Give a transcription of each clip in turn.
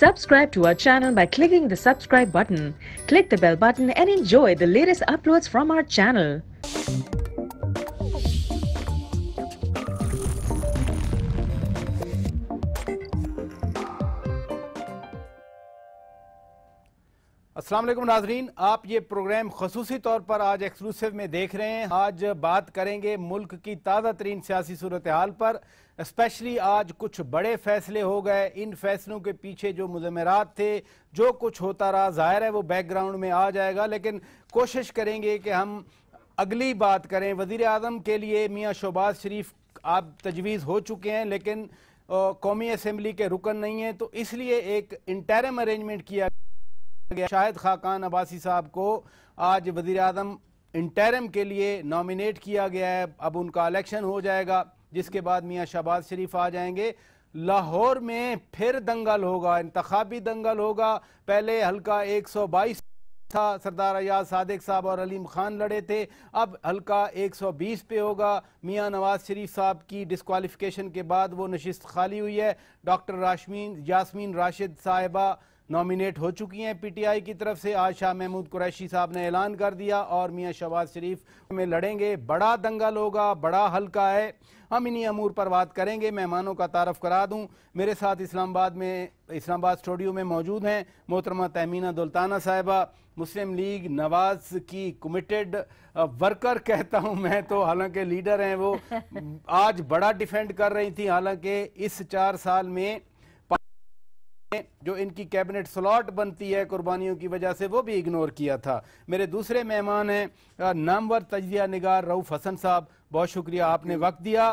Subscribe to our channel by clicking the subscribe button. Click the bell button and enjoy the latest uploads from our channel. Aslam नाजरीन आप ये programme खसूसी तौर पर आज exclusive में देख रहे हैं आज बात करेंगे मुल्क की ताज़ा तरीन सियासी सूरत हाल पर स्पेशली आज कुछ बड़े फैसले हो गए इन फैसलों के पीछे जो मुजमरात थे जो कुछ होता रहा जाहिर है वो बैकग्राउंड में आ जाएगा लेकिन कोशिश करेंगे कि हम अगली बात करें वज़ी अजम के लिए मियाँ शहबाज शरीफ आप तजवीज़ हो चुके हैं लेकिन कौमी असम्बली के रुकन नहीं हैं तो इसलिए एक इंटरम अरेंजमेंट किया गया शाहिद खाकान अब्बासी साहब को आज वज़ी अजम इंटरम के लिए नॉमिनेट किया गया है अब उनका इलेक्शन हो जाएगा जिसके बाद मियाँ शहबाज शरीफ आ जाएंगे लाहौर में फिर दंगल होगा इंतबी दंगल होगा पहले हल्का 122 था सरदार अयाज सादिक साहब और अलीम खान लड़े थे अब हल्का 120 पे होगा मियां नवाज शरीफ साहब की डिसकॉलीफिकेशन के बाद वो नशस्त खाली हुई है डॉक्टर राशमीन यासमीन राशिद साहिबा नॉमिनेट हो चुकी हैं पीटीआई की तरफ से आज शाह महमूद कुरैशी साहब ने ऐलान कर दिया और मियां शहबाज शरीफ में लड़ेंगे बड़ा दंगल होगा बड़ा हल्का है हम इन्हीं अमूर पर बात करेंगे मेहमानों का तारफ करा दूं मेरे साथ इस्लामाबाद में इस्लामाबाद स्टूडियो में मौजूद हैं मोहतरमा तहमीना दुल्ताना साहिबा मुस्लिम लीग नवाज की कमिटेड वर्कर कहता हूं मैं तो हालांकि लीडर हैं वो आज बड़ा डिफेंड कर रही थी हालांकि इस चार साल में जो इनकी कैबिनेट स्लॉट बनती है कुर्बानियों की वजह से वो भी इग्नोर किया था मेरे दूसरे मेहमान हैं नामवर तजिया निगार रऊफ़ हसन साहब बहुत शुक्रिया आपने वक्त दिया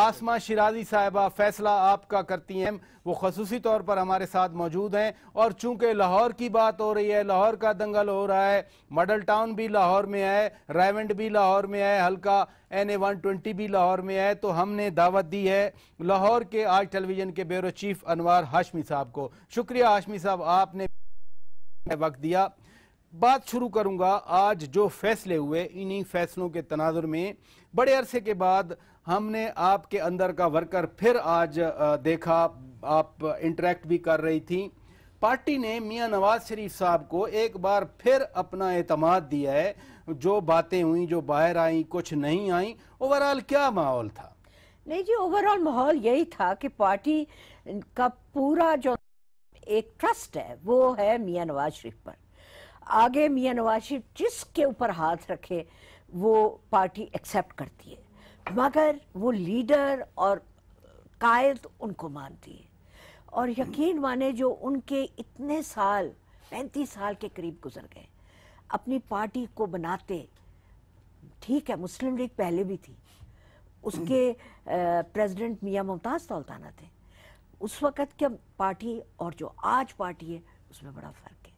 आसमा शिराजी साहिबा फैसला आपका करती हैं वो खसूसी तौर पर हमारे साथ मौजूद हैं और चूंकि लाहौर की बात हो रही है लाहौर का दंगल हो रहा है मॉडल टाउन भी लाहौर में है रायवंड भी लाहौर में है हल्का एन ए वन ट्वेंटी भी लाहौर में है तो हमने दावत दी है लाहौर के आज टेलीविजन के ब्यूरो चीफ अनवर हाशमी साहब को शुक्रिया हाशमी साहब आपने वक्त दिया बात शुरू करूंगा आज जो फैसले हुए इन्हीं फैसलों के तनाजुर में बड़े अरसे के बाद हमने आपके अंदर का वर्कर फिर आज देखा आप इंटरेक्ट भी कर रही थी पार्टी ने मियां नवाज शरीफ साहब को एक बार फिर अपना अतमाद दिया है जो बातें हुई जो बाहर आई कुछ नहीं आई ओवरऑल क्या माहौल था नहीं जी ओवरऑल माहौल यही था कि पार्टी का पूरा जो एक ट्रस्ट है वो है मियां नवाज शरीफ पर आगे मियाँ नवाज शरीफ जिसके ऊपर हाथ रखे वो पार्टी एक्सेप्ट करती है मगर वो लीडर और कायद उनको मानती है और यकीन माने जो उनके इतने साल पैंतीस साल के करीब गुजर गए अपनी पार्टी को बनाते ठीक है मुस्लिम लीग पहले भी थी उसके प्रेसिडेंट मियाँ मुमताज़ तौलताना थे उस वक़्त की पार्टी और जो आज पार्टी है उसमें बड़ा फ़र्क है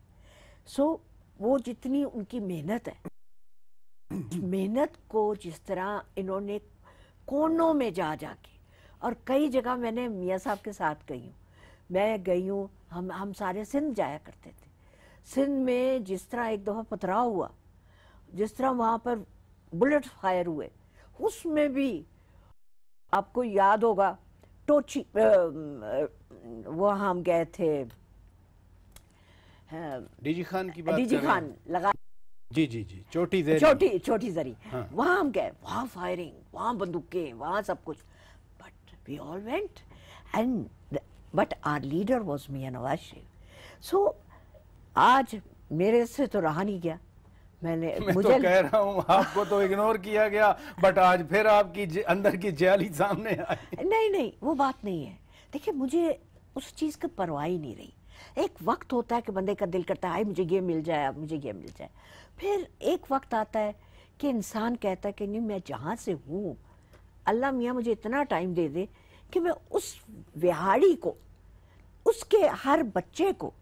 सो so, वो जितनी उनकी मेहनत है मेहनत को जिस तरह इन्होंने कोनों में जा जाके और कई जगह मैंने मियाँ साहब के साथ गई हूँ मैं गई हूँ हम हम सारे सिंध जाया करते थे सिंध में जिस तरह एक दफ़ा पथराव हुआ जिस तरह वहाँ पर बुलेट फायर हुए उसमें भी आपको याद होगा टोची वहाँ हम गए थे डीजी खान की बात डीजी खान लगा जी जी जी छोटी जरी छोटी छोटी जरी हाँ। हम गए वहाँ फायरिंग वहाँ बंदूकें वहां सब कुछ but we all went and but our leader was Mian Nawaz Sharif so आज मेरे से तो रहा नहीं गया मैंने मैं तो मुझे तो कह रहा हूँ आपको तो इग्नोर किया गया बट आज फिर आपकी अंदर की जाली सामने आई नहीं नहीं वो बात नहीं है देखिए मुझे उस चीज़ की परवाह ही नहीं रही एक वक्त होता है कि बंदे का दिल करता है आए मुझे ये मिल जाए अब मुझे ये मिल जाए फिर एक वक्त आता है कि इंसान कहता है कि नहीं मैं जहाँ से हूँ अल्लाह मियाँ मुझे इतना टाइम दे दे कि मैं उस विहाड़ी को उसके हर बच्चे को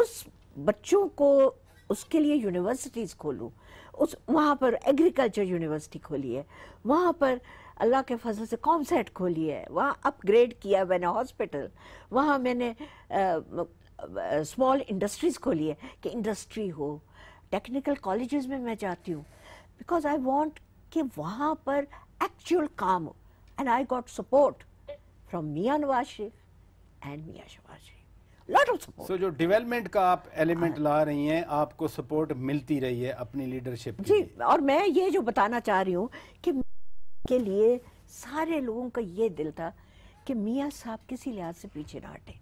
उस बच्चों को उसके लिए यूनिवर्सिटीज़ खोलूँ उस वहाँ पर एग्रीकल्चर यूनिवर्सिटी खोली है वहाँ पर अल्लाह के फजल से सेट खोली है वहाँ अपग्रेड किया मैंने हॉस्पिटल वहाँ मैंने स्मॉल इंडस्ट्रीज़ खोली है कि इंडस्ट्री हो टेक्निकल कॉलेजेस में मैं जाती हूँ बिकॉज आई वॉन्ट कि वहाँ पर एक्चुअल काम हो and I got support from Mian Nawaz Sharif and मियाँ शवाज शरीफ लॉट ऑफ सो जो डेवलपमेंट का आप एलिमेंट हाँ। ला रही हैं आपको सपोर्ट मिलती रही है अपनी लीडरशिप जी और मैं ये जो बताना चाह रही हूँ कि के लिए सारे लोगों का ये दिल था कि मियाँ साहब किसी लिहाज से पीछे ना हटे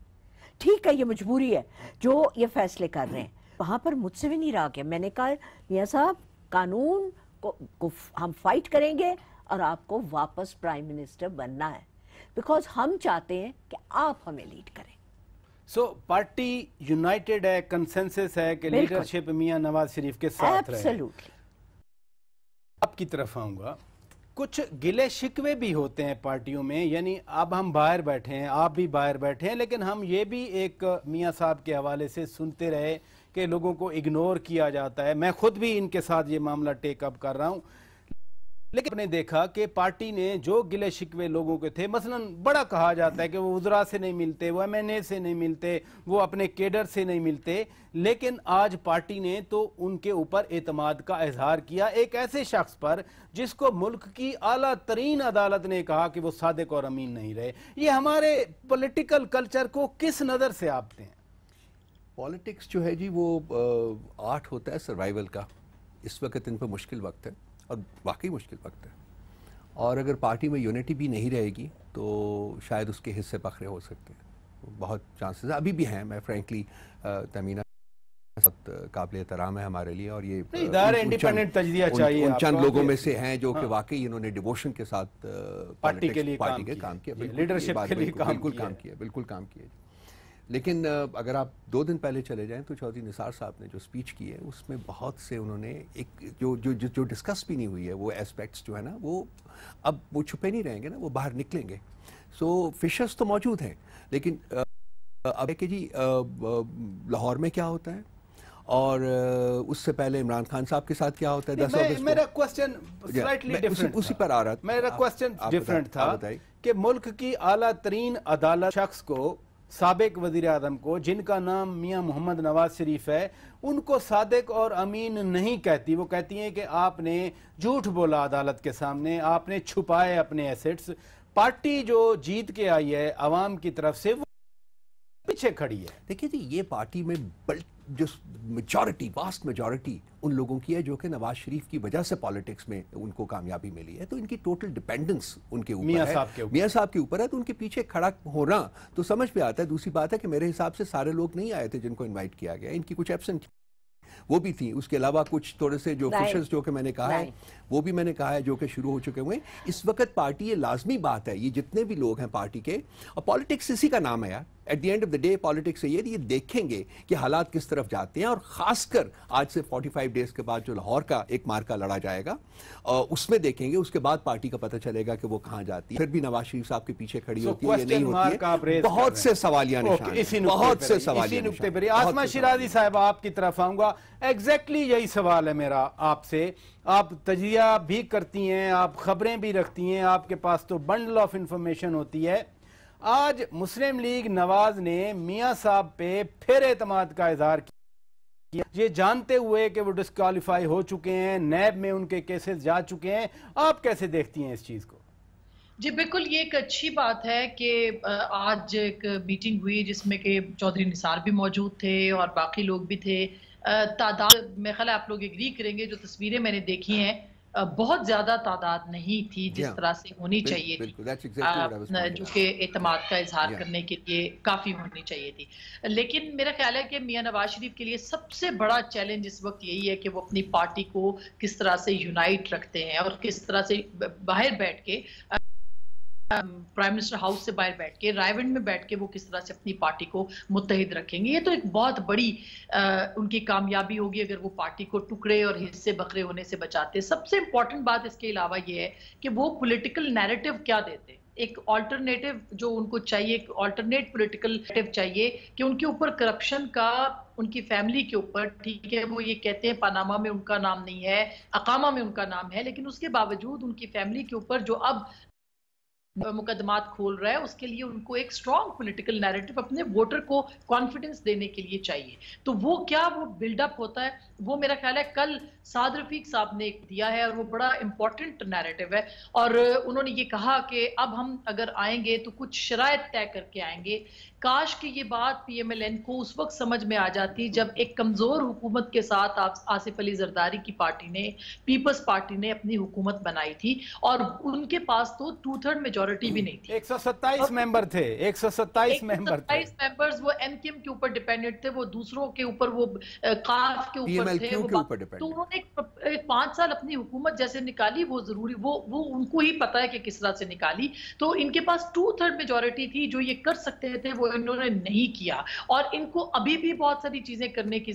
ठीक है ये मजबूरी है जो ये फैसले कर रहे हैं वहाँ पर मुझसे भी नहीं रहा गया मैंने कहा मियाँ साहब कानून को, को हम फाइट करेंगे और आपको वापस प्राइम मिनिस्टर बनना है बिकॉज हम चाहते हैं कि आप हमें लीड करें सो पार्टी यूनाइटेड है कंसेंसस है कि लीडरशिप मियां नवाज शरीफ के साथ रहे आपकी तरफ आऊंगा कुछ गिले शिकवे भी होते हैं पार्टियों में यानी अब हम बाहर बैठे हैं आप भी बाहर बैठे हैं लेकिन हम ये भी एक मियाँ साहब के हवाले से सुनते रहे कि लोगों को इग्नोर किया जाता है मैं खुद भी इनके साथ ये मामला टेकअप कर रहा हूँ लेकिन आपने देखा कि पार्टी ने जो गिले शिकवे लोगों के थे मसलन बड़ा कहा जाता है कि वो उजरा से नहीं मिलते वो एमएनए से नहीं मिलते वो अपने केडर से नहीं मिलते लेकिन आज पार्टी ने तो उनके ऊपर एतमाद का इजहार किया एक ऐसे शख्स पर जिसको मुल्क की आला तरीन अदालत ने कहा कि वो सादक और अमीन नहीं रहे ये हमारे पोलिटिकल कल्चर को किस नज़र से आपते हैं पॉलिटिक्स जो है जी वो आर्ट होता है सर्वाइवल का इस वक्त इन पर मुश्किल वक्त है और वाकई मुश्किल वक्त है और अगर पार्टी में यूनिटी भी नहीं रहेगी तो शायद उसके हिस्से पखरे हो सकते हैं बहुत चांसेस अभी भी हैं मैं फ्रेंकली तमीना काबिल एहतराम है हमारे लिए और ये इंडिपेंडेंट तजिया चाहिए उन चंद लोगों में से हैं जो हाँ। कि वाकई इन्होंने डिवोशन के साथ पार्टी के लिए पार्टी के काम किया लीडरशिप के लिए बिल्कुल काम किया बिल्कुल काम किया लेकिन अगर आप दो दिन पहले चले जाएं तो चौधरी निसार साहब ने जो स्पीच की है उसमें बहुत से उन्होंने एक जो जो जो, जो डिस्कस भी नहीं हुई है वो एस्पेक्ट्स जो है ना वो अब वो छुपे नहीं रहेंगे ना वो बाहर निकलेंगे सो so, फिशर्स तो मौजूद हैं लेकिन अब है कि जी लाहौर में क्या होता है और उससे पहले इमरान खान साहब के साथ क्या होता है दस मैं, मेरा क्वेश्चन स्लाइटली डिफरेंट उसी पर आ रहा था मेरा क्वेश्चन डिफरेंट था कि मुल्क की आला तरीन अदालत शख्स को सबक वजीर अजम को जिनका नाम मियाँ मोहम्मद नवाज शरीफ है उनको सादक और अमीन नहीं कहती वो कहती हैं कि आपने झूठ बोला अदालत के सामने आपने छुपाए अपने एसेट्स पार्टी जो जीत के आई है अवाम की तरफ से वो पीछे खड़ी है देखिए जी ये पार्टी में बल जो मेजॉरिटी वास्ट मेजॉरिटी उन लोगों की है जो कि नवाज शरीफ की वजह से पॉलिटिक्स में उनको कामयाबी मिली है तो इनकी टोटल डिपेंडेंस उनके ऊपर है मियाँ साहब के ऊपर है तो उनके पीछे खड़ा होना तो समझ में आता है दूसरी बात है कि मेरे हिसाब से सारे लोग नहीं आए थे जिनको इन्वाइट किया गया इनकी कुछ एबसेंट वो भी थी उसके अलावा कुछ थोड़े से जो फिशर्स जो कि मैंने कहा है वो भी मैंने कहा है जो कि शुरू हो चुके हुए इस वक्त पार्टी ये लाजमी बात है ये जितने भी लोग हैं पार्टी के और पॉलिटिक्स इसी का नाम है यार at the end of the day politics ये ये देखेंगे कि हालात किस तरफ जाते हैं और खासकर आज से 45 डेज के बाद जो लाहौर का एक मार्का लड़ा जाएगा उसमें देखेंगे उसके बाद पार्टी का पता चलेगा कि वो कहाँ जाती है फिर भी नवाज शरीफ साहब के पीछे खड़ी so, होती है नहीं होती है बहुत से सवालियां निशान बहुत से सवालिया पर आसमा शिराजी साहब आपकी तरफ आऊंगा एग्जैक्टली यही सवाल है मेरा आपसे आप तजिया भी करती हैं आप खबरें भी रखती हैं आपके पास तो बंडल ऑफ इंफॉर्मेशन होती है आज मुस्लिम लीग नवाज ने मियाँ साहब पे फिर एतमाद का इजहार किया ये जानते हुए कि वो डिस्कालीफाई हो चुके हैं नैब में उनके केसेस जा चुके हैं आप कैसे देखती हैं इस चीज़ को जी बिल्कुल ये एक अच्छी बात है कि आज एक मीटिंग हुई जिसमें कि चौधरी निसार भी मौजूद थे और बाकी लोग भी थे तादाद मेरे ख्याल आप लोग एग्री करेंगे जो तस्वीरें मैंने देखी हैं बहुत ज्यादा तादाद नहीं थी जिस yeah. तरह से होनी बिल्कुल, चाहिए बिल्कुल, exactly जो कि एतमाद का इजहार yeah. करने के लिए काफ़ी होनी चाहिए थी लेकिन मेरा ख्याल है कि मियाँ नवाज शरीफ के लिए सबसे बड़ा चैलेंज इस वक्त यही है कि वो अपनी पार्टी को किस तरह से यूनाइट रखते हैं और किस तरह से बाहर बैठ के प्राइम मिनिस्टर हाउस से बाहर बैठ के रायवंड में बैठ के वो किस तरह से अपनी पार्टी को मुतहद रखेंगे ये तो एक बहुत बड़ी आ, उनकी कामयाबी होगी अगर वो पार्टी को टुकड़े और हिस्से बकरे होने से बचाते सबसे इंपॉर्टेंट बात इसके अलावा ये है कि वो पॉलिटिकल नैरेटिव क्या देते एक ऑल्टरनेटिव जो उनको चाहिए एक ऑल्टरनेट पॉलिटिकल चाहिए कि उनके ऊपर करप्शन का उनकी फैमिली के ऊपर ठीक है वो ये कहते हैं पानामा में उनका नाम नहीं है अकामा में उनका नाम है लेकिन उसके बावजूद उनकी फैमिली के ऊपर जो अब मुकदमात खोल रहा है उसके लिए उनको एक स्ट्रॉन्ग पॉलिटिकल नैरेटिव अपने वोटर को कॉन्फिडेंस देने के लिए चाहिए तो वो क्या वो बिल्डअप होता है वो मेरा ख्याल है कल साद रफीक साहब ने एक दिया है और वो बड़ा इंपॉर्टेंट नैरेटिव है और उन्होंने ये कहा कि अब हम अगर आएंगे तो कुछ शराय तय करके आएंगे काश कि ये बात पीएमएलएन को उस वक्त समझ में आ जाती जब एक कमज़ोर हुकूमत के साथ आप आसिफ अली जरदारी की पार्टी ने पीपल्स पार्टी ने अपनी हुकूमत बनाई थी और उनके पास तो टू थर्ड मेजोरिटी भी नहीं थी एक सौ सत्ताईस मेंबर थे एक सौ सत्ताईस मेंबर सत्ताईस मेंबर्स वो एम के ऊपर डिपेंडेंट थे वो दूसरों के ऊपर वो काफ के ऊपर थे तो उन्होंने पांच साल अपनी हुकूमत जैसे निकाली वो जरूरी वो वो उनको ही पता है कि किस तरह से निकाली तो इनके पास टू थर्ड मेजोरिटी थी जो ये कर सकते थे वो इन्होंने नहीं किया और इनको अभी भी बहुत सारी चीजें करने की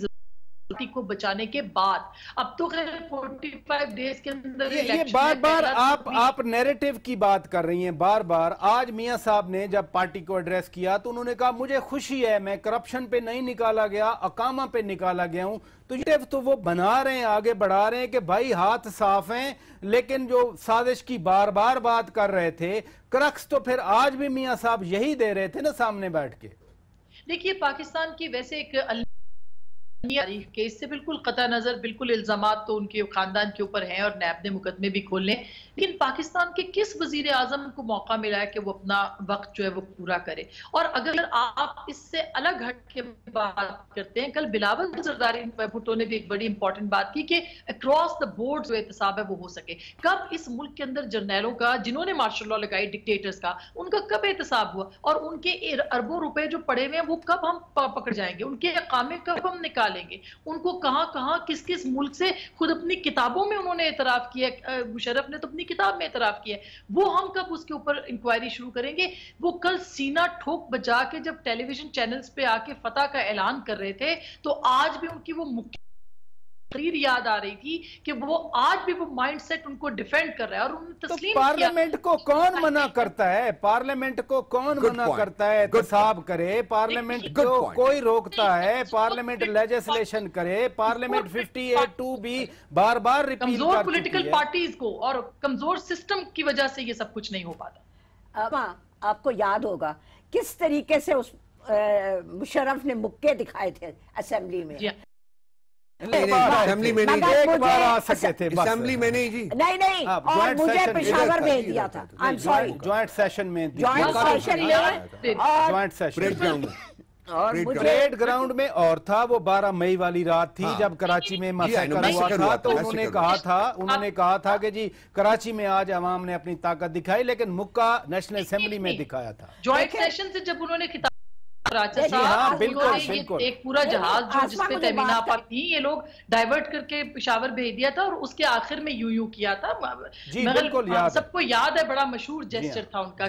को बचाने के बाद अब तो खैर 45 डेज के अंदर ये, ये बार बार तो आप आप नैरेटिव की बात कर रही हैं बार बार आज मियां साहब ने जब पार्टी को एड्रेस किया तो उन्होंने कहा मुझे खुशी है मैं करप्शन पे नहीं निकाला गया अकामा पे निकाला गया हूं तो ये तो वो बना रहे हैं आगे बढ़ा रहे हैं कि भाई हाथ साफ हैं लेकिन जो साजिश की बार बार बात कर रहे थे क्रक्स तो फिर आज भी मियाँ साहब यही दे रहे थे ना सामने बैठ के देखिए पाकिस्तान की वैसे एक तारीख के इससे बिल्कुल कता नजर बिल्कुल इल्जाम तो उनके खानदान के ऊपर हैं और नैब ने मुकदमे भी खोल लें लेकिन पाकिस्तान के किस वजीर आजम को मौका मिला है कि वो अपना वक्त जो है वो पूरा करे और अगर आप इससे अलग हट के बात करते हैं कल बिलावल जरदारी भुट्टो ने भी एक बड़ी इंपॉर्टेंट बात की कि अक्रॉस द बोर्ड जो एहतसाब है वो हो सके कब इस मुल्क के अंदर जर्नैलों का जिन्होंने मार्शल लॉ लगाई डिक्टेटर्स का उनका कब एहतसाब हुआ और उनके अरबों रुपए जो पड़े हुए हैं वो कब हम पकड़ जाएंगे उनके अकामे कब हम निकाल डालेंगे उनको कहाँ कहाँ किस किस मुल्क से खुद अपनी किताबों में उन्होंने इतराफ़ किया मुशरफ ने तो अपनी किताब में इतराफ़ किया वो हम कब उसके ऊपर इंक्वायरी शुरू करेंगे वो कल सीना ठोक बजा के जब टेलीविजन चैनल्स पे आके फतेह का ऐलान कर रहे थे तो आज भी उनकी वो मुख्य तकरीर याद आ रही थी कि वो आज भी वो माइंडसेट उनको डिफेंड कर रहा है और उन्होंने तो पार्लियामेंट को कौन मना करता है पार्लियामेंट को कौन Good मना point. करता है साहब करे पार्लियामेंट को कोई रोकता है पार्लियामेंट लेजिस्लेशन करे parliament fifty eight two B बार बार कमजोर पोलिटिकल पार्टीज को और कमजोर सिस्टम की वजह से ये सब कुछ नहीं हो पाता हाँ, आपको याद होगा किस तरीके से उस मुशरफ ने मुक्के दिखाए थे असेंबली में नहीं असेंबली में नहीं जी नहीं नहीं हाँ, और मुझे पेशावर भेज दिया था I am sorry joint session में ज्वाइंट सेशन में और जॉइंट परेड ग्राउंड में और था वो 12 मई वाली रात थी हाँ। जब कराची में मैसेकर हुआ था तो उन्होंने कहा था उन्होंने कहा था कि जी कराची में आज आवाम ने अपनी ताकत दिखाई लेकिन मुक्का नेशनल असेंबली में दिखाया था ज्वाइंट सेशन से जब उन्होंने हाँ, पूरा ये लोग डाइवर्ट करके पिशावर भेज दिया था और उसके आखिर में यू यू किया था हाँ, सबको याद है बड़ा मशहूर हाँ। था उनका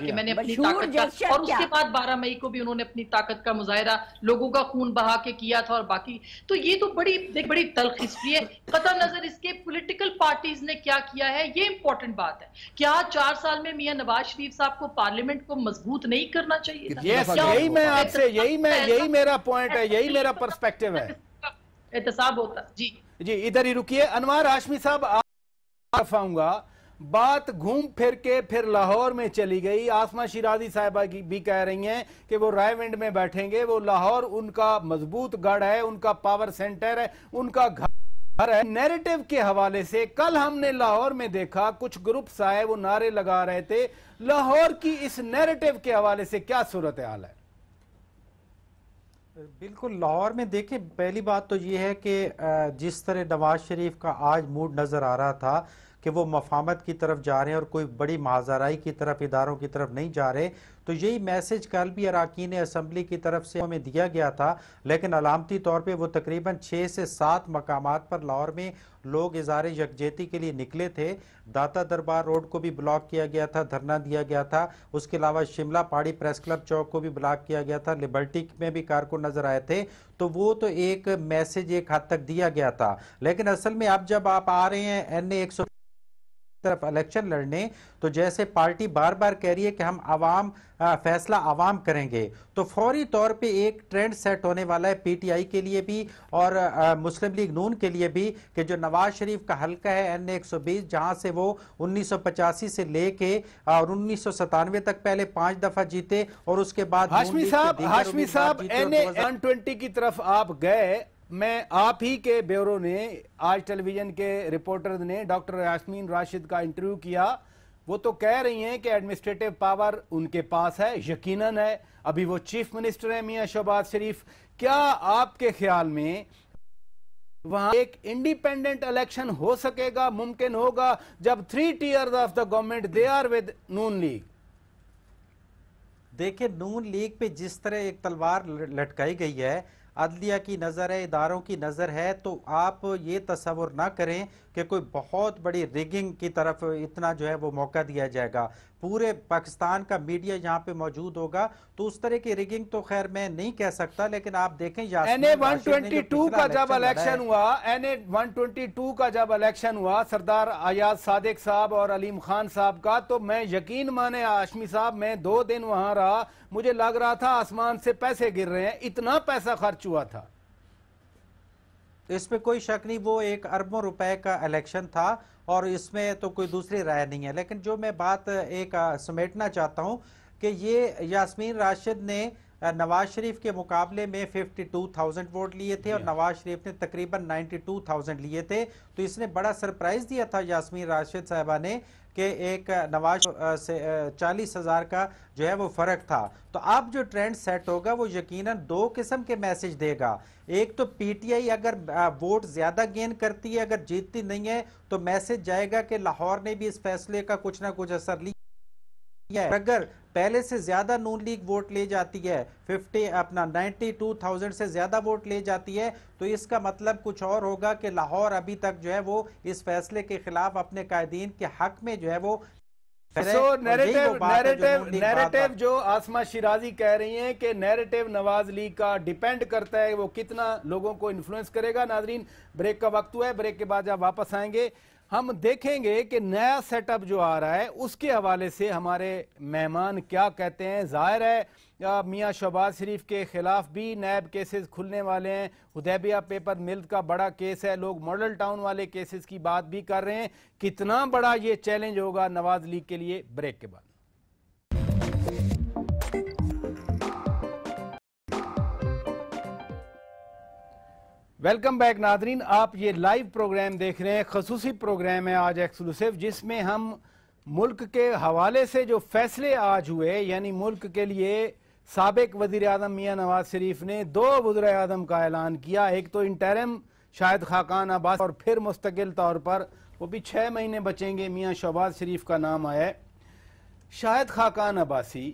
अपनी ताकत का बारह मई को भी उन्होंने अपनी ताकत का मुजाहरा लोगों का खून बहा के किया था और बाकी तो ये तो बड़ी बड़ी तलख है पता नजर इसके पोलिटिकल पार्टीज ने क्या किया है ये इंपॉर्टेंट बात है क्या चार साल में मियाँ नवाज शरीफ साहब को पार्लियामेंट को मजबूत नहीं करना चाहिए मुझे यही मैं यही मेरा पॉइंट है यही मेरा पर्सपेक्टिव है एहतसाब होता जी जी इधर ही रुकिए अनवर हाशमी साहब आप आऊंगा बात घूम फिर के फिर लाहौर में चली गई आसमा शिराजी साहबा की भी कह रही हैं कि वो रायविंड में बैठेंगे वो लाहौर उनका मजबूत गढ़ है उनका पावर सेंटर है उनका घर है नैरेटिव के हवाले से कल हमने लाहौर में देखा कुछ ग्रुप्स आए वो नारे लगा रहे थे लाहौर की इस नैरेटिव के हवाले से क्या सूरत हाल है बिल्कुल लाहौर में देखें पहली बात तो ये है कि जिस तरह नवाज शरीफ का आज मूड नज़र आ रहा था कि वो मफामत की तरफ जा रहे हैं और कोई बड़ी माजाराई की तरफ इदारों की तरफ नहीं जा रहे तो यही मैसेज कल भी अरकान असम्बली की तरफ से हमें दिया गया था लेकिन अलामती तौर पर वो तकरीबन छः से सात मकाम पर लाहौर में लोग इजार यकजहती के लिए निकले थे दाता दरबार रोड को भी ब्लॉक किया गया था धरना दिया गया था उसके अलावा शिमला पहाड़ी प्रेस क्लब चौक को भी ब्लॉक किया गया था लिबर्टी में भी कारकुन नजर आए थे तो वो तो एक मैसेज एक हद तक दिया गया था लेकिन असल में अब जब आप आ रहे हैं एन ए एक सौ तरफ इलेक्शन लड़ने तो जैसे पार्टी बार बार कह रही है कि हम आवाम आ, फैसला आवाम करेंगे तो फौरी तौर पे एक ट्रेंड सेट होने वाला है पीटीआई के लिए भी और आ, मुस्लिम लीग नून के लिए भी कि जो नवाज शरीफ का हलका है एन ए एक सौ बीस जहाँ से वो उन्नीस सौ पचासी से लेके और उन्नीस सौ सतानवे तक पहले पांच दफा जीते और उसके बाद हाशमी साहब हाशमी साहब एन ए की तरफ आप गए में आप ही के ब्यूरो ने आज टेलीविजन के रिपोर्टर ने डॉक्टर यासमीन राशिद का इंटरव्यू किया वो तो कह रही हैं कि एडमिनिस्ट्रेटिव पावर उनके पास है यकीनन है अभी वो चीफ मिनिस्टर हैं मियां शहबाज शरीफ क्या आपके ख्याल में वहां एक इंडिपेंडेंट इलेक्शन हो सकेगा मुमकिन होगा जब three tier of the government they are with Noon league देखिये नून लीग पे जिस तरह एक तलवार लटकाई गई है अदलिया की नज़र है इदारों की नज़र है तो आप ये तस्वर ना करें कि कोई बहुत बड़ी रिगिंग की तरफ इतना जो है वो मौका दिया जाएगा पूरे पाकिस्तान का मीडिया यहाँ पे मौजूद होगा तो उस तरह की रिगिंग तो खैर मैं नहीं कह सकता लेकिन आप देखें ट्वेंटी टू का जब इलेक्शन हुआ N A one twenty two का जब इलेक्शन हुआ सरदार आयाज सादिक साहब और अलीम खान साहब का तो मैं यकीन माने आशमी साहब मैं दो दिन वहां रहा मुझे लग रहा था आसमान से पैसे गिर रहे हैं इतना पैसा खर्च हुआ था तो इसमें कोई शक नहीं वो एक अरबों रुपए का इलेक्शन था और इसमें तो कोई दूसरी राय नहीं है लेकिन जो मैं बात एक समेटना चाहता हूँ कि ये यासमीन राशिद ने नवाज शरीफ के मुकाबले में 52,000 वोट लिए थे और नवाज शरीफ ने तकरीबन 92,000 लिए थे तो इसने बड़ा सरप्राइज दिया था यासमीन राशिद साहबा ने कि एक नवाज से चालीस हज़ार का जो है वो फ़र्क था तो अब जो ट्रेंड सेट होगा वो यकीनन दो किस्म के मैसेज देगा एक तो पीटीआई अगर वोट ज़्यादा गेन करती है अगर जीतती नहीं है तो मैसेज जाएगा कि लाहौर ने भी इस फैसले का कुछ ना कुछ असर लिया है अगर पहले से ज्यादा नून लीग वोट ले जाती है 50 अपना 92,000 से ज्यादा वोट ले जाती है तो इसका मतलब कुछ और होगा कि लाहौर अभी तक जो है वो इस फैसले के खिलाफ अपने कायदीन के हक में जो है वो so, नैरेटिव नैरेटिव नैरेटिव जो आसमा शिराजी कह रही हैं कि नैरेटिव नवाज लीग का डिपेंड करता है वो कितना लोगों को इन्फ्लुएंस करेगा नाजरीन ब्रेक का वक्त हुआ है ब्रेक के बाद जब वापस आएंगे हम देखेंगे कि नया सेटअप जो आ रहा है उसके हवाले से हमारे मेहमान क्या कहते हैं जाहिर है मियाँ शहबाज शरीफ के ख़िलाफ़ भी नैब केसेस खुलने वाले हैं उदैबिया पेपर मिल का बड़ा केस है लोग मॉडल टाउन वाले केसेस की बात भी कर रहे हैं कितना बड़ा ये चैलेंज होगा नवाज लीग के लिए ब्रेक के बाद वेलकम बैक नादरीन आप ये लाइव प्रोग्राम देख रहे हैं खसूसी प्रोग्राम है आज एक्सक्लूसिव जिसमें हम मुल्क के हवाले से जो फैसले आज हुए यानी मुल्क के लिए सबक वजीर अजम मियाँ नवाज शरीफ ने दो वजर अजम का ऐलान किया एक तो इंटरम शाहिद खाकान अब्बास और फिर मुस्तकिल तौर पर वो भी छः महीने बचेंगे मियाँ शहबाज शरीफ का नाम आया शाहिद खाकान अब्बासी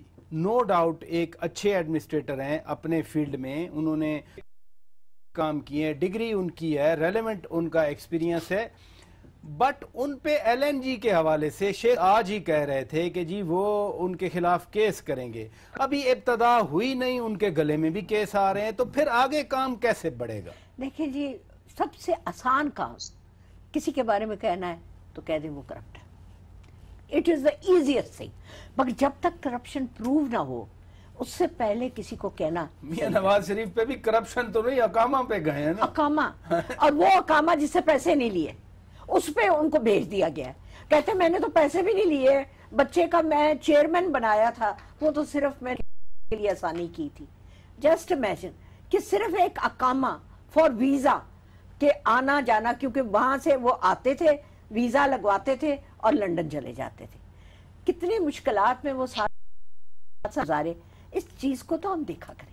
नो डाउट एक अच्छे एडमिनिस्ट्रेटर हैं अपने फील्ड में उन्होंने काम किए हैं डिग्री उनकी है रेलिवेंट उनका एक्सपीरियंस है बट उन पे एलएनजी के हवाले से शेख आज ही कह रहे थे कि जी वो उनके खिलाफ केस करेंगे अभी इब्तदा हुई नहीं उनके गले में भी केस आ रहे हैं तो फिर आगे काम कैसे बढ़ेगा देखिए जी सबसे आसान काम किसी के बारे में कहना है तो कह दें वो corrupt it is the easiest thing मगर जब तक करप्शन प्रूव ना हो उससे पहले किसी को कहना मियां नवाज शरीफ पे भी करप्शन तो नहीं अकामा पे गए हैं ना अकामा और वो अकामा जिससे पैसे नहीं लिए उस पे उनको भेज दिया गया कहते मैंने तो पैसे भी नहीं लिए बच्चे का मैं चेयरमैन बनाया था वो तो सिर्फ मैंने लिए आसानी की थी जस्ट इमेजिन कि सिर्फ एक अकामा फॉर वीजा के आना जाना क्योंकि वहां से वो आते थे वीजा लगवाते थे और लंदन चले जाते थे कितनी मुश्किलात में वो सारे गुजारे इस चीज को तो हम देखा करें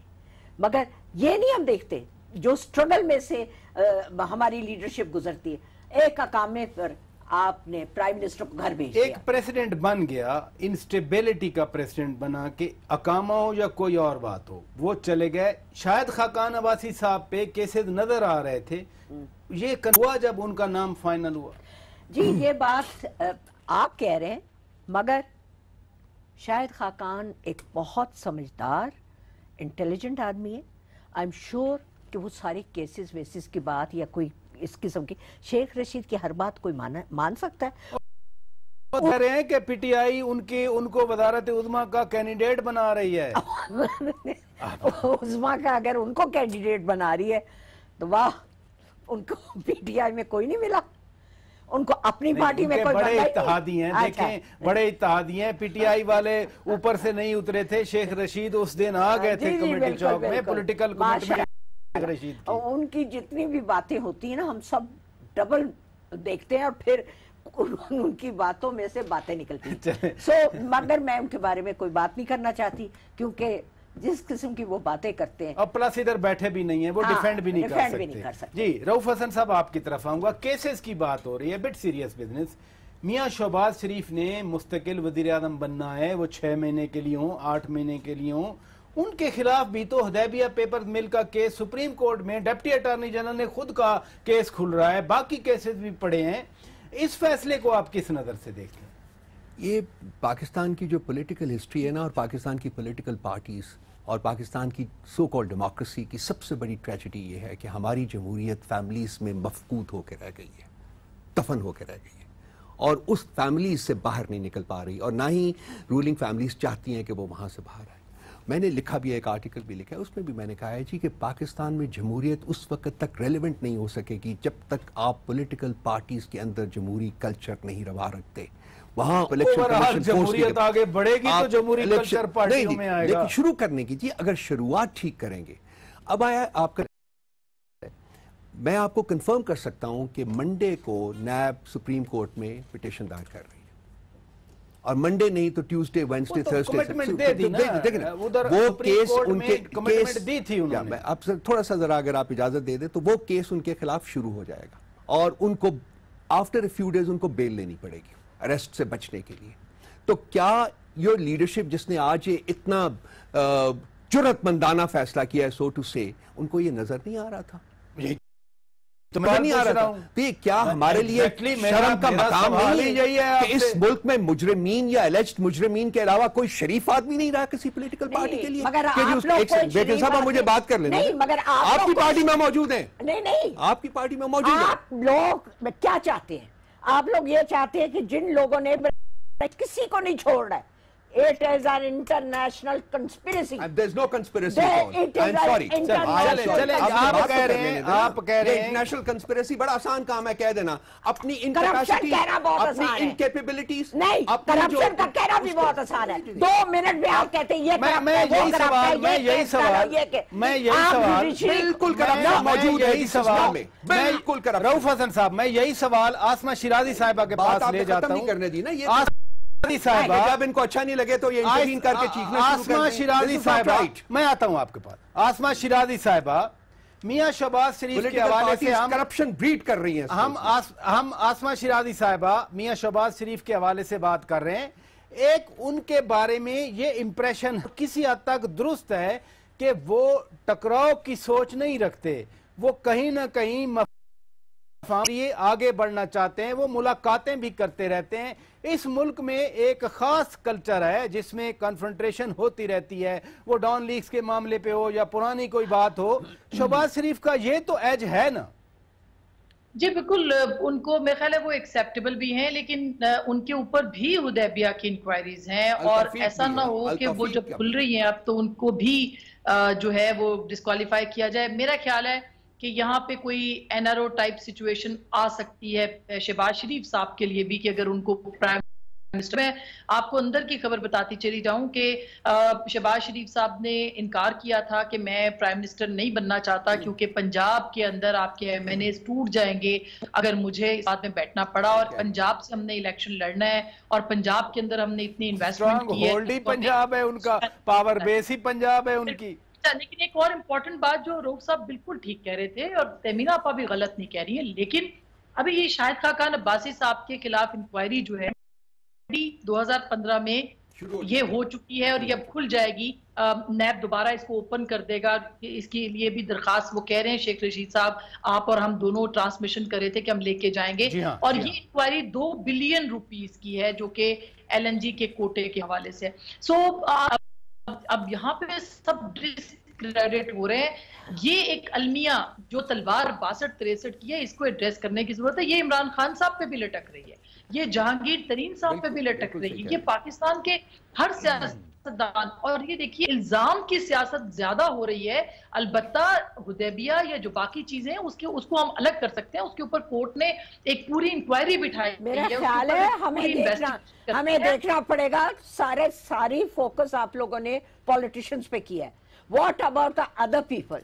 मगर ये नहीं हम देखते जो स्ट्रगल में से आ, हमारी लीडरशिप गुजरती है एक अकामे पर आपने प्राइम मिनिस्टर को घर भेज एक प्रेसिडेंट बन गया इंस्टेबिलिटी का प्रेसिडेंट बना के अकामा हो या कोई और बात हो वो चले गए शायद खाकान अबासी साहब पे केसेस नजर आ रहे थे हम्म। ये हुआ जब उनका नाम फाइनल हुआ जी ये बात आप कह रहे हैं मगर शायद खाकान एक बहुत समझदार इंटेलिजेंट आदमी है आई एम श्योर कि वो सारे केसेस वेसेस की बात या कोई इस किस्म की शेख रशीद की हर बात कोई मान मान सकता है कह रहे हैं कि पीटीआई उनकी उनको वजारत उजमा का कैंडिडेट बना रही है उजमा का अगर उनको कैंडिडेट बना रही है तो वाह उनको पीटीआई में कोई नहीं मिला उनको अपनी पार्टी में कोई बड़े इतिहादी हैं अच्छा। देखें बड़े इतिहादी हैं पीटीआई वाले ऊपर से नहीं उतरे थे शेख रशीद उस दिन आ गए थे कमेटी चौक में पॉलिटिकल रशीद उनकी जितनी भी बातें होती है ना हम सब डबल देखते हैं और फिर उनकी बातों में से बातें निकलती सो so, मगर मैं उनके बारे में कोई बात नहीं करना चाहती क्योंकि जिस किस्म की वो बातें करते हैं और प्लस इधर बैठे भी नहीं है वो डिफेंड हाँ, भी नहीं कर सकते, जी रऊफ हसन साहब आपकी तरफ आऊंगा केसेस की बात हो रही है बिट सीरियस बिजनेस मियाँ शहबाज शरीफ ने मुस्तकिल वजीर आजम बनना है वो छह महीने के लिए हों आठ महीने के लिए हों उनके खिलाफ भी तो हदैबिया पेपर मिल का केस सुप्रीम कोर्ट में डेप्टी अटॉर्नी जनरल ने खुद का केस खुल रहा है बाकी केसेस भी पड़े हैं इस फैसले को आप किस नज़र से देखते हैं ये पाकिस्तान की जो पॉलिटिकल हिस्ट्री है ना और पाकिस्तान की पॉलिटिकल पार्टीज़ और पाकिस्तान की सो कॉल डेमोक्रेसी की सबसे बड़ी ट्रेजिडी ये है कि हमारी जमहूरियत फैमिलीज़ में मफकूत होकर रह गई है दफन होकर रह गई है और उस फैमिली से बाहर नहीं निकल पा रही और ना ही रूलिंग फैमिलीज़ चाहती हैं कि वो वहाँ से बाहर आए मैंने लिखा भी एक आर्टिकल भी लिखा है उसमें भी मैंने कहा है जी कि पाकिस्तान में जमहूरियत उस वक्त तक रेलिवेंट नहीं हो सकेगी जब तक आप पॉलिटिकल पार्टीज़ के अंदर जमहूरी कल्चर नहीं रवा रखते वहां इलेक्शन आगे बढ़ेगी तो जमहूरी कल्चर पार्टियों में आएगा लेकिन शुरू करने की जी अगर शुरुआत ठीक करेंगे अब आया आपका मैं आपको कंफर्म कर सकता हूं कि मंडे को नैब सुप्रीम कोर्ट में पिटिशन दायर कर रही है और मंडे नहीं तो ट्यूसडे वेंसडे थर्सडे वो केस तो उनके केस दी थी उन्होंने आप थोड़ा सा जरा अगर आप इजाजत दे दें तो वो केस उनके खिलाफ शुरू हो जाएगा और उनको आफ्टर ए फ्यू डेज उनको बेल लेनी पड़ेगी अरेस्ट से बचने के लिए तो क्या योर लीडरशिप जिसने आज ये इतना जरूरतमंदाना फैसला किया है सो टू से उनको ये नजर नहीं आ रहा था तो मैं नहीं आ रहा था तो ये क्या हाँ, हमारे लिए शर्म का मकाम नहीं है कि इस मुल्क में मुजरमीन या अलेज मुजरमीन के अलावा कोई शरीफ आदमी नहीं रहा किसी पॉलिटिकल पार्टी के लिए मगर आप मुझे बात कर लेना मगर आपकी पार्टी में मौजूद है नहीं नहीं आपकी पार्टी में मौजूद है आप लोग क्या चाहते हैं आप लोग ये चाहते हैं कि जिन लोगों ने किसी को नहीं छोड़ रहा है It is an international conspiracy. And there's no conspiracy. There, it is I'm sorry. आप कह रहे हैं आप कह रहे हैं इंटरनेशनल कंस्पिरेसी बड़ा आसान काम है कह देना अपनी इनकैपेसिटी अपनी इनकेपेबिलिटीज नहीं करप्शन का कहना भी बहुत आसान है दो मिनट में आप कहते हैं ये मैं मैं यही सवाल मैं यही सवाल मैं यही सवाल बिल्कुल करप्शन मौजूद है इस सवाल में बिल्कुल करप्शन रऊफ हसन साहब मैं यही सवाल आसमा शिराजी साहिबा के पास ले जाता हूँ करने दी ना ये जब इनको अच्छा नहीं लगे तो ये इंटरवीन करके चीखना आसमा शिराजी साहबा मैं आता हूं आपके पास आसमा शिराजी साहबा मियां शहबाज शरीफ के हवाले से हम करप्शन ब्रीड कर रही हैं हम आस, हम आसमा शिराजी साहबा मियां शहबाज शरीफ के हवाले से बात कर रहे हैं एक उनके बारे में ये इम्प्रेशन किसी हद तक दुरुस्त है कि वो टकराव की सोच नहीं रखते वो कहीं ना कहीं ये आगे बढ़ना चाहते हैं वो मुलाकातें भी करते रहते हैं इस मुल्क में एक खास कल्चर है जिसमें कन्फ्रंट्रेशन होती रहती है वो डॉन लीग्स के मामले पे हो या पुरानी कोई बात हो शहबाज शरीफ का ये तो एज है ना जी बिल्कुल उनको मेरा ख्याल है वो एक्सेप्टेबल भी हैं लेकिन उनके ऊपर भी उदयबिया की इंक्वायरीज हैं और ऐसा ना हो कि वो जब खुल रही हैं अब तो उनको भी जो है वो डिस्कालीफाई किया जाए मेरा ख्याल है कि यहाँ पे कोई एनआरओ टाइप सिचुएशन आ सकती है शहबाज शरीफ साहब के लिए भी कि अगर उनको प्राइम मिनिस्टर मैं आपको अंदर की खबर बताती चली जाऊं कि शहबाज शरीफ साहब ने इनकार किया था कि मैं प्राइम मिनिस्टर नहीं बनना चाहता क्योंकि पंजाब के अंदर आपके एम एन टूट जाएंगे अगर मुझे इस बात में बैठना पड़ा और पंजाब से हमने इलेक्शन लड़ना है और पंजाब के अंदर हमने इतनी इन्वेस्टमेंट की है तो पंजाब है उनका पावर बेस ही पंजाब है उनकी अच्छा लेकिन एक और इम्पोर्टेंट बात जो रोग साहब बिल्कुल ठीक कह रहे थे और तमीना आपा भी गलत नहीं कह रही है लेकिन अभी ये शाहिद खाकान अब्बासी साहब के खिलाफ इंक्वायरी जो है 2015 में ये हो चुकी है और ये अब खुल जाएगी नैब दोबारा इसको ओपन कर देगा इसके लिए भी दरखास्त वो कह रहे हैं शेख रशीद साहब आप और हम दोनों ट्रांसमिशन कर रहे थे कि हम लेके जाएंगे हाँ, और ये इंक्वायरी हाँ। दो बिलियन रुपीस की है जो कि एलएनजी के कोटे के हवाले से सो so, अब यहाँ पे सब क्रेडिट हो रहे हैं ये एक अलमिया जो तलवार बासठ तिरसठ की है इसको एड्रेस करने की जरूरत है ये इमरान खान साहब पे भी लटक रही है ये जहांगीर तरीन साहब पे भी लटक रही है ये पाकिस्तान के हर हम्म। सियासत सियासतदान और ये देखिए इल्जाम की सियासत ज्यादा हो रही है अलबत्ता या जो बाकी चीजें हैं उसके उसको हम अलग कर सकते हैं उसके ऊपर कोर्ट ने एक पूरी इंक्वायरी बिठाई मेरा ख्याल है हमें देखना हमें देखना पड़ेगा सारे सारी फोकस आप लोगों ने पॉलिटिशियंस पे किया है what about the other people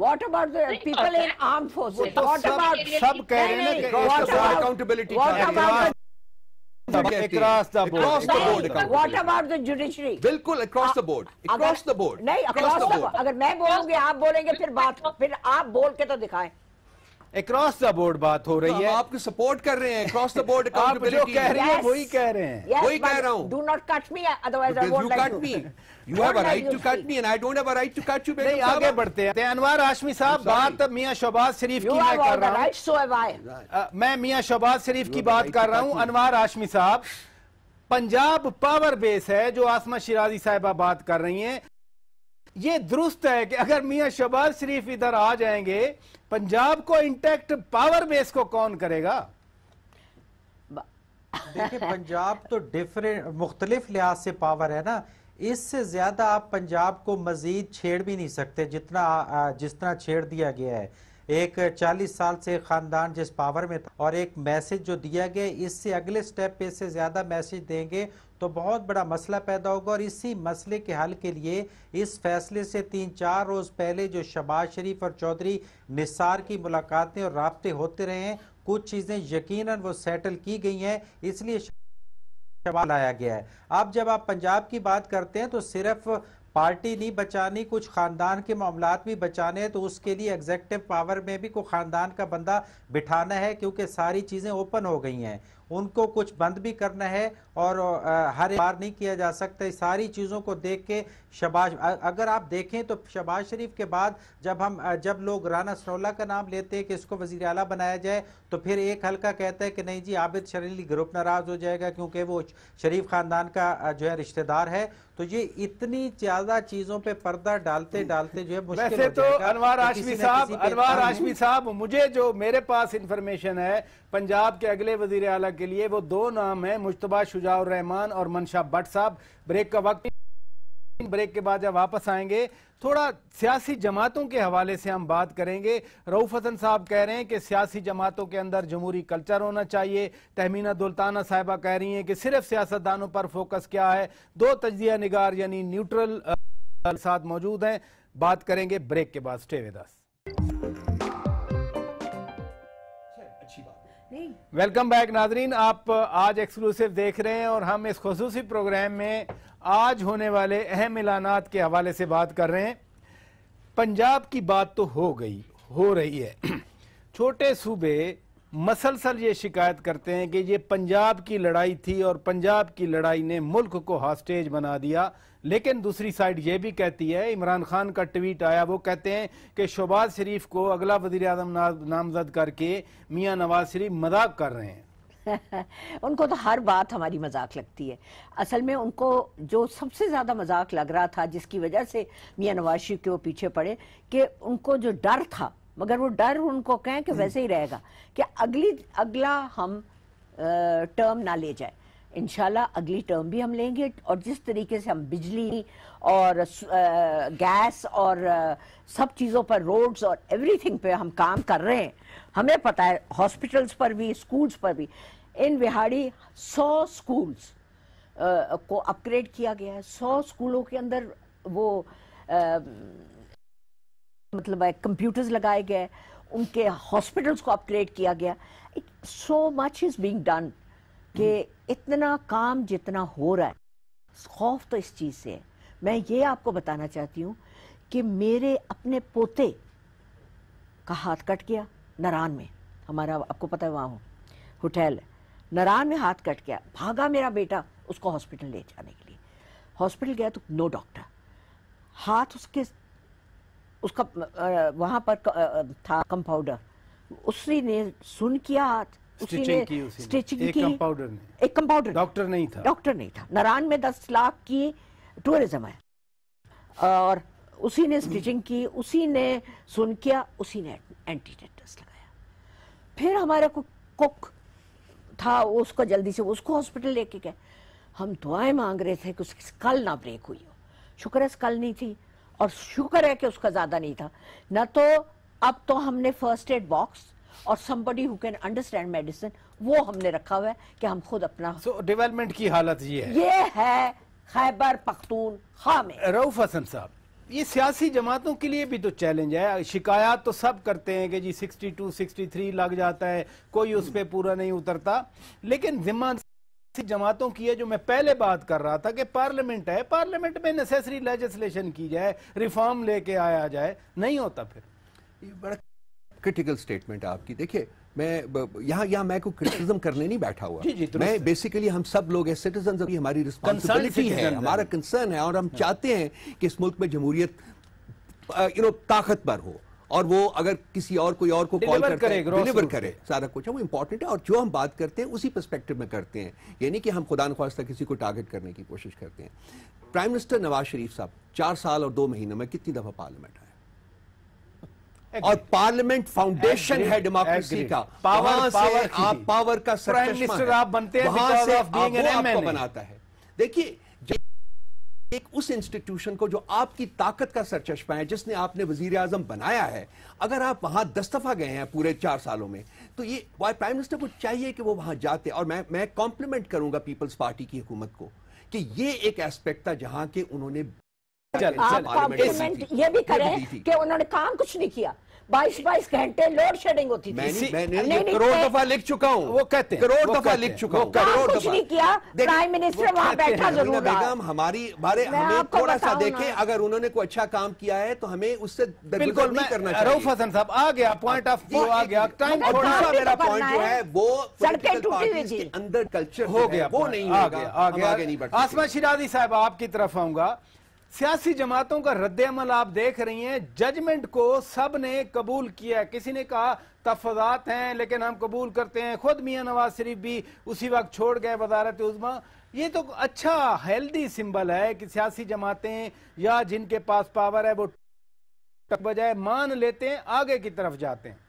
What about the people in armed forces? तो what about सब कह रहे हैं across the board across the board the judiciary बिल्कुल across the board across the board नहीं अक्रॉस द बोर्ड अगर मैं बोलूंगी आप बोलेंगे फिर बात फिर आप बोल के तो दिखाएं अक्रॉस द बोर्ड बात हो तो रही है है आपको सपोर्ट कर रहे हैं अक्रॉस द बोर्ड आप जो कह रही है वही कह रहे हैं वही कह रहा हूँ do not cut me otherwise I won't cut me you have a right to cut me and I don't have a right to cut you नहीं आगे बढ़ते हैं अनवर हाशमी साहब बात मियां शहबाज शरीफ की मैं कर रहा हूं मैं मियां शहबाज शरीफ की बात कर रहा हूं अनवर हाशमी साहब पंजाब पावर बेस है जो आसमा शिराजी साहिबा बात कर रही हैं ये दुरुस्त है कि अगर मियां शहबाज शरीफ इधर आ जाएंगे पंजाब को इंटैक्ट पावर बेस को कौन करेगा देखिए पंजाब तो डिफरेंट मुख्तलिफ लिहाज से पावर है ना इससे ज्यादा आप पंजाब को मजीद छेड़ भी नहीं सकते जितना जिस तरह छेड़ दिया गया है एक 40 साल से खानदान जिस पावर में था और एक मैसेज जो दिया गया इससे अगले स्टेप पे से ज़्यादा मैसेज देंगे तो बहुत बड़ा मसला पैदा होगा और इसी मसले के हल के लिए इस फैसले से तीन चार रोज़ पहले जो शबाज शरीफ और चौधरी निसार की मुलाकातें और रबते होते रहे हैं कुछ चीज़ें यकीनन वो सेटल की गई हैं इसलिए शबाज लाया गया है अब जब आप पंजाब की बात करते हैं तो सिर्फ पार्टी नहीं बचानी कुछ खानदान के मामला भी बचाने हैं तो उसके लिए एग्जेक्टिव पावर में भी कोई खानदान का बंदा बिठाना है क्योंकि सारी चीज़ें ओपन हो गई हैं उनको कुछ बंद भी करना है और हर बार नहीं किया जा सकता सारी चीज़ों को देख के शबाज अगर आप देखें तो शबाज शरीफ के बाद जब हम जब लोग राना सरोला का नाम लेते हैं कि इसको वजीर अला बनाया जाए तो फिर एक हल्का कहता है कि नहीं जी आबिद शरीली ग्रुप नाराज़ हो जाएगा क्योंकि वो शरीफ ख़ानदान का जो है रिश्तेदार है तो ये इतनी ज़्यादा चीज़ों पर पर्दा डालते डालते जो है मुश्किल तो अनवर आशमी साहब अनवर आशमी साहब मुझे जो मेरे पास इंफॉर्मेशन है पंजाब के अगले वजीर अला के लिए वो दो नाम है मुश्तबा शुजाउर रहमान और मनशा भट्ट साहब ब्रेक का वक्त ब्रेक के बाद जब वापस आएंगे थोड़ा सियासी जमातों के हवाले से हम बात करेंगे रऊफ हसन साहब कह रहे हैं कि सियासी जमातों के अंदर जमहूरी कल्चर होना चाहिए तहमीना दुल्ताना साहिबा कह रही हैं कि सिर्फ सियासतदानों पर फोकस क्या है दो तजिया निगार यानी न्यूट्रल साथ मौजूद हैं बात करेंगे ब्रेक के बाद स्टे विदास वेलकम बैक नाजरीन आप आज एक्सक्लूसिव देख रहे हैं और हम इस खसूस प्रोग्राम में आज होने वाले अहम ऐलाना के हवाले से बात कर रहे हैं पंजाब की बात तो हो गई हो रही है छोटे सूबे मसलसल ये शिकायत करते हैं कि ये पंजाब की लड़ाई थी और पंजाब की लड़ाई ने मुल्क को हॉस्टेज बना दिया लेकिन दूसरी साइड ये भी कहती है इमरान खान का ट्वीट आया वो कहते हैं कि शहबाज शरीफ को अगला वजीर अजम नामजद करके मियाँ नवाज शरीफ मजाक कर रहे हैं उनको तो हर बात हमारी मजाक लगती है असल में उनको जो सबसे ज़्यादा मजाक लग रहा था जिसकी वजह से मियाँ नवाज शरीफ के वो पीछे पड़े कि उनको जो डर था मगर वो डर उनको कहें कि हम्म। वैसे ही रहेगा कि अगली अगला हम टर्म ना ले जाए इन अगली टर्म भी हम लेंगे और जिस तरीके से हम बिजली और गैस और सब चीज़ों पर रोड्स और एवरीथिंग पे हम काम कर रहे हैं हमें पता है हॉस्पिटल्स पर भी स्कूल्स पर भी इन बिहाड़ी सौ स्कूल्स को अपग्रेड किया गया है सौ स्कूलों के अंदर वो आ, मतलब कंप्यूटर्स लगाए गए उनके हॉस्पिटल्स को अपग्रेड किया गया so much is being done के इतना काम जितना हो रहा है खौफ तो इस चीज़ से है मैं ये आपको बताना चाहती हूँ कि मेरे अपने पोते का हाथ कट गया नरान में हमारा आपको पता है वहाँ हूँ होटल नारान नरान में हाथ कट गया भागा मेरा बेटा उसको हॉस्पिटल ले जाने के लिए हॉस्पिटल गया तो नो डॉक्टर हाथ उसके उसका वहाँ पर था कंपाउंडर उसी ने सुन किया हाथ स्टिचिंग की स्टिचिंग एक कंपाउंडर ने एक कंपाउडर डॉक्टर नहीं था डॉक्टर नहीं था नारायण में दस लाख की टूरिज्म है और उसी ने स्टिचिंग की उसी ने सुन किया उसी ने एंटी टेटस लगाया फिर हमारा कुक था उसको जल्दी से उसको हॉस्पिटल लेके गए हम दुआएं मांग रहे थे कि उसकी स्कल ना ब्रेक हुई हो शुक्र है कल नहीं थी और शुक्र है कि उसका ज़्यादा नहीं था न तो अब तो हमने फर्स्ट एड बॉक्स और somebody who can understand medicine वो हमने रखा हुआ है कि हम खुद अपना so, डेवलपमेंट की हालत ये है ये है खैबर पख्तून खा रऊफ हसन साहब ये सियासी जमातों के लिए भी तो चैलेंज है शिकायत तो सब करते हैं कि जी 62, 63 लग जाता है कोई उस पर पूरा नहीं उतरता लेकिन जिम्मा जमातों की है जो मैं पहले बात कर रहा था कि पार्लियामेंट है पार्लियामेंट में नेसेसरी लेजिस्लेशन की जाए रिफॉर्म लेके आया जाए नहीं होता फिर ये बड़ा क्रिटिकल स्टेटमेंट आपकी देखिए मैं यहाँ यहाँ मैं को क्रिटिसिज्म करने नहीं बैठा हुआ जी, जी, मैं बेसिकली हम सब लोग सिटीजन अभी हमारी रिस्पॉन्सिबिलिटी है हमारा कंसर्न है और हम हाँ। चाहते हैं कि इस मुल्क में जमहूरियत यू नो ताकतवर हो और वो अगर किसी और कोई और को कॉल करे डिलीवर करे सारा कुछ है वो इंपॉर्टेंट है और जो हम बात करते हैं उसी परस्पेक्टिव में करते हैं यानी कि हम खुदा नख्वास्ता किसी को टारगेट करने की कोशिश करते हैं प्राइम मिनिस्टर नवाज शरीफ साहब चार साल और दो महीने में कितनी दफ़ा पार्लियामेंट आए और पार्लियामेंट फाउंडेशन है डेमोक्रेसी का पावर से आप पावर का प्राइम मिनिस्टर आप बनते हैं वहां से आपको बनाता है देखिए एक उस इंस्टीट्यूशन को जो आपकी ताकत का सरचश्मा है जिसने आपने वजीर आजम बनाया है अगर आप वहां दस दफा गए हैं पूरे चार सालों में तो ये वाई प्राइम मिनिस्टर को चाहिए कि वो वहां जाते और मैं मैं कॉम्प्लीमेंट करूंगा पीपल्स पार्टी की हुकूमत को कि ये एक एस्पेक्ट था जहां के उन्होंने आप कॉम्प्लीमेंट ये भी करें कि उन्होंने काम कुछ नहीं किया बाईस बाईस घंटे लोड शेडिंग होती थी मैंने करोड़ दफा लिख चुका हूँ वो कहते करोड़ दफा लिख चुका हूँ करोड़ कुछ नहीं किया प्राइम मिनिस्टर वहाँ बैठा जरूर बेगम हमारी बारे हमें थोड़ा सा देखें अगर उन्होंने कोई अच्छा काम किया है तो हमें उससे बिल्कुल नहीं करना चाहिए रऊफ हसन साहब आ गया पॉइंट ऑफ व्यू आ गया टाइम थोड़ा सा मेरा पॉइंट जो है वो सड़कें टूटी हुई थी अंदर कल्चर हो गया वो नहीं आ गया आगे नहीं बढ़ आसमा शिराजी साहब आपकी तरफ आऊंगा सियासी जमातों का रद्दमल आप देख रही हैं जजमेंट को सब ने कबूल किया है किसी ने कहा तफजात हैं लेकिन हम कबूल करते हैं खुद मियाँ नवाज शरीफ भी उसी वक्त छोड़ गए वजारत उजमा ये तो अच्छा हेल्दी सिंबल है कि सियासी जमातें या जिनके पास पावर है वो तक बजाय मान लेते हैं आगे की तरफ जाते हैं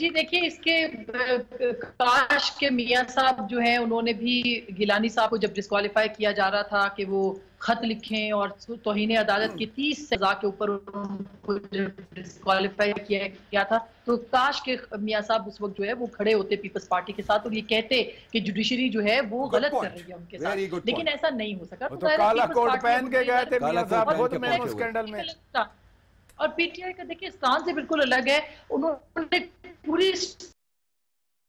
जी देखिए इसके काश के मियाँ साहब जो है उन्होंने भी गिलानी साहब को जब डिस्कालीफाई किया जा रहा था कि वो खत लिखें और तोहन अदालत की तीस सजा के ऊपर किया था तो काश के मियाँ साहब उस वक्त जो है वो खड़े होते पीपल्स पार्टी के साथ और तो ये कहते कि जुडिशरी जो है वो गलत कर रही है उनके साथ लेकिन ऐसा नहीं हो सका तो तो और पीटीआई का देखिए स्थान से बिल्कुल अलग है उन्होंने पूरी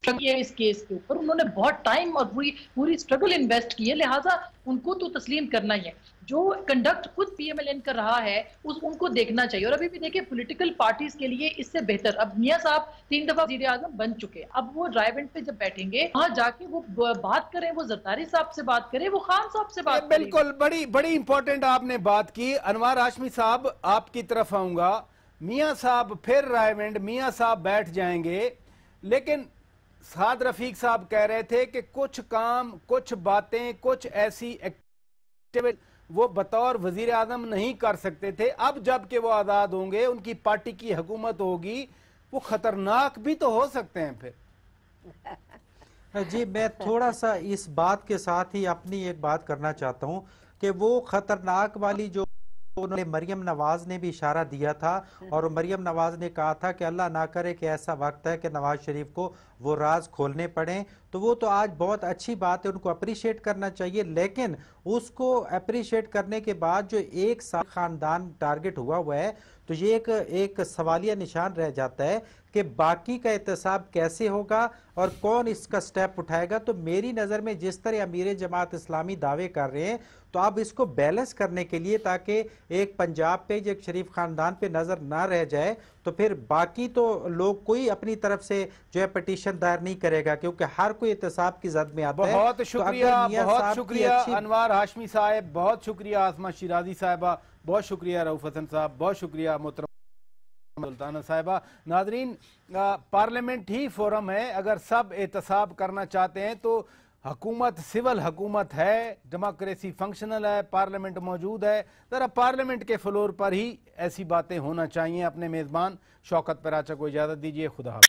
है इस केस के ऊपर उन्होंने बहुत टाइम और पूरी पूरी स्ट्रगल इन्वेस्ट की है लिहाजा उनको तो तस्लीम करना ही है जो कंडक्ट खुद पीएमएलएन कर रहा है उस उनको देखना चाहिए और अभी भी देखिए पॉलिटिकल पार्टीज के लिए इससे बेहतर अब मियाँ साहब तीन दफा वजी आजम बन चुके हैं अब वो ड्राइव पे जब बैठेंगे वहाँ जाके वो बात करें वो जरदारी साहब से बात करें वो खान साहब से बात बिल्कुल बड़ी बड़ी इंपॉर्टेंट आपने बात की अनवर आशमी साहब आपकी तरफ आऊंगा मियाँ साहब फिर रायवेंड मियाँ साहब बैठ जाएंगे लेकिन साद रफीक साहब कह रहे थे कि कुछ काम कुछ बातें कुछ ऐसी एक्टिविटी वो बतौर वजीर आजम नहीं कर सकते थे अब जब के वो आज़ाद होंगे उनकी पार्टी की हुकूमत होगी वो खतरनाक भी तो हो सकते हैं फिर हाँ जी मैं थोड़ा सा इस बात के साथ ही अपनी एक बात करना चाहता हूँ कि वो खतरनाक वाली जो तो उन्होंने मरियम नवाज ने भी इशारा दिया था और मरियम नवाज ने कहा था कि अल्लाह ना करे कि ऐसा वक्त है कि नवाज शरीफ को वो राज खोलने पड़े तो वो तो आज बहुत अच्छी बात है उनको अप्रिशिएट करना चाहिए लेकिन उसको अप्रिशिएट करने के बाद जो एक साल खानदान टारगेट हुआ हुआ है तो ये एक एक सवालिया निशान रह जाता है कि बाकी का एहतसाब कैसे होगा और कौन इसका स्टेप उठाएगा तो मेरी नज़र में जिस तरह अमीर जमात इस्लामी दावे कर रहे हैं तो अब इसको बैलेंस करने के लिए ताकि एक पंजाब पे एक शरीफ ख़ानदान पे नज़र ना रह जाए तो फिर बाकी तो लोग कोई अपनी तरफ से जो है पटिशन दायर नहीं करेगा क्योंकि हर कोई एहतसाब की जद में आता बहुत है तो शुक्रिया तो बहुत शुक्रिया अनवर हाशमी साहब बहुत शुक्रिया आसमा शिराजी साहबा बहुत शुक्रिया रऊफ हसन साहब बहुत शुक्रिया मोहतरम सुल्ताना साहिबा नाजरीन पार्लियामेंट ही फोरम है अगर सब एहतसाब करना चाहते हैं तो हकूमत सिविल हकूमत है डेमोक्रेसी फंक्शनल है पार्लियामेंट मौजूद है ज़रा पार्लियामेंट के फ्लोर पर ही ऐसी बातें होना चाहिए अपने मेज़बान शौकत पराचा को इजाज़त दीजिए खुदा